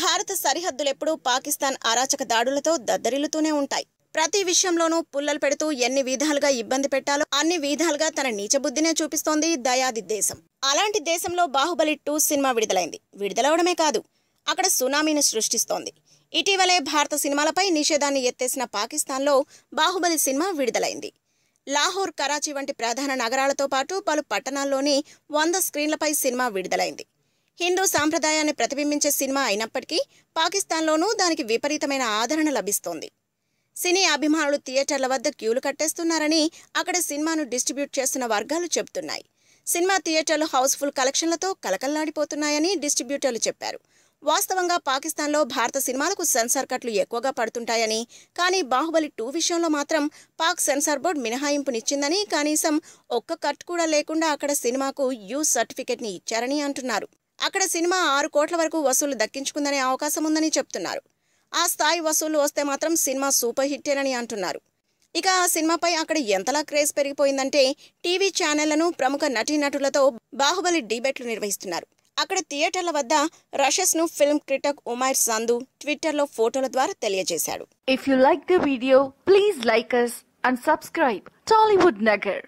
భారత సరిహద్దులెప్పుడూ పాకిస్తాన్ అరాచక దాడులతో దద్దరిల్లుతూనే ఉంటాయి ప్రతి విషయంలోనూ పుల్లలు పెడుతూ ఎన్ని విధాలుగా ఇబ్బంది పెట్టాలో అన్ని విధాలుగా తన నీచబుద్ధినే చూపిస్తోంది దయాది దేశం అలాంటి దేశంలో బాహుబలి టూ సినిమా విడుదలైంది విడుదలవడమే కాదు అక్కడ సునామీని సృష్టిస్తోంది ఇటీవలే భారత సినిమాలపై నిషేధాన్ని ఎత్తేసిన పాకిస్తాన్లో బాహుబలి సినిమా విడుదలైంది లాహోర్ కరాచీ వంటి ప్రధాన నగరాలతో పాటు పలు పట్టణాల్లోని వంద స్క్రీన్లపై సినిమా విడుదలైంది హిందూ సాంప్రదాయాన్ని ప్రతిబింబించే సినిమా అయినప్పటికీ పాకిస్తాన్లోనూ దానికి విపరీతమైన ఆదరణ లభిస్తోంది సినీ అభిమానులు థియేటర్ల వద్ద క్యూలు కట్టేస్తున్నారని అక్కడ సినిమాను డిస్ట్రిబ్యూట్ చేస్తున్న వర్గాలు చెబుతున్నాయి సినిమా థియేటర్లు హౌస్ఫుల్ కలెక్షన్లతో కలకల్లాడిపోతున్నాయని డిస్ట్రిబ్యూటర్లు చెప్పారు వాస్తవంగా పాకిస్తాన్లో భారత సినిమాలకు సెన్సార్ కట్లు ఎక్కువగా పడుతుంటాయని కానీ బాహుబలి టూ విషయంలో మాత్రం పాక్ సెన్సార్ బోర్డు మినహాయింపునిచ్చిందని కనీసం ఒక్క కట్ కూడా లేకుండా అక్కడ సినిమాకు యూ సర్టిఫికెట్ని ఇచ్చారని అంటున్నారు అక్కడ సినిమా ఆరు కోట్ల వరకు వసూలు దక్కించుకుందనే అవకాశం ఉందని చెప్తున్నారు ఆ స్థాయి వసూలు వస్తే మాత్రం సినిమా సూపర్ హిట్టేనని అంటున్నారు ఇక ఆ సినిమాపై అక్కడ ఎంతలా క్రేజ్ పెరిగిపోయిందంటే టీవీ ఛానళ్లను ప్రముఖ నటీనటులతో బాహుబలి డిబేట్లు నిర్వహిస్తున్నారు అక్కడ థియేటర్ల వద్ద రషెస్ ను ఫిల్మ్ క్రిటక్ ఉమైర్ సందు ట్విట్టర్ లో ఫోటోల ద్వారా తెలియజేశాడు if you like the video please like and subscribe Tollywood Nagar